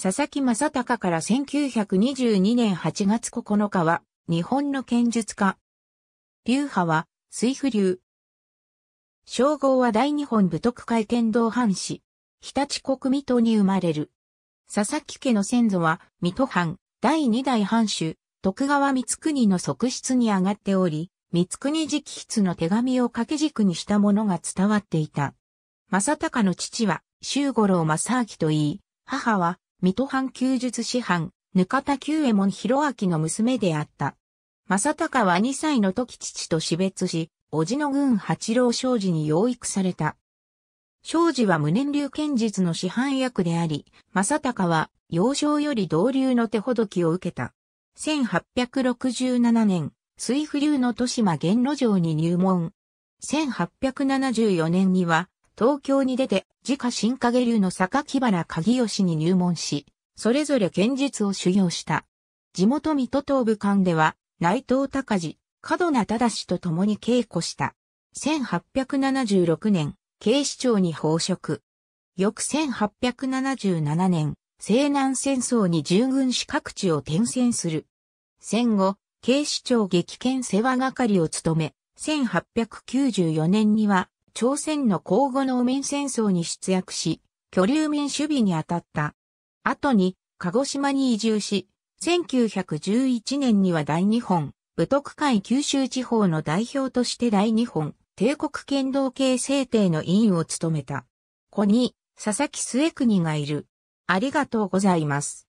佐々木正隆から1922年8月9日は、日本の剣術家。流派は、水府流。称号は大日本武徳会剣道藩士。日立国水戸に生まれる。佐々木家の先祖は、水戸藩、第二代藩主、徳川光国の側室に上がっており、光国直筆の手紙を掛け軸にしたものが伝わっていた。正隆の父は、周五郎正明といい、母は、水戸藩旧術師範、ぬかた久右衛門広明の娘であった。正隆は2歳の時父と死別し、叔父の軍八郎昭司に養育された。昭司は無念流剣術の師範役であり、正隆は幼少より同流の手ほどきを受けた。1867年、水府流の豊島玄路城に入門。1874年には東京に出て自家新影流の木原鍵義に入門し、それぞれ剣術を修行した。地元水戸東部間では、内藤隆治、角名忠と共に稽古した。1876年、警視庁に報職。翌1877年、西南戦争に従軍し各地を転戦する。戦後、警視庁激検世話係を務め、1894年には朝鮮の交互農民戦争に出役し、居留民守備に当たった。後に、鹿児島に移住し、1911年には大日本、武徳会九州地方の代表として大日本、帝国剣道系制定の委員を務めた。ここに、佐々木末国がいる。ありがとうございます。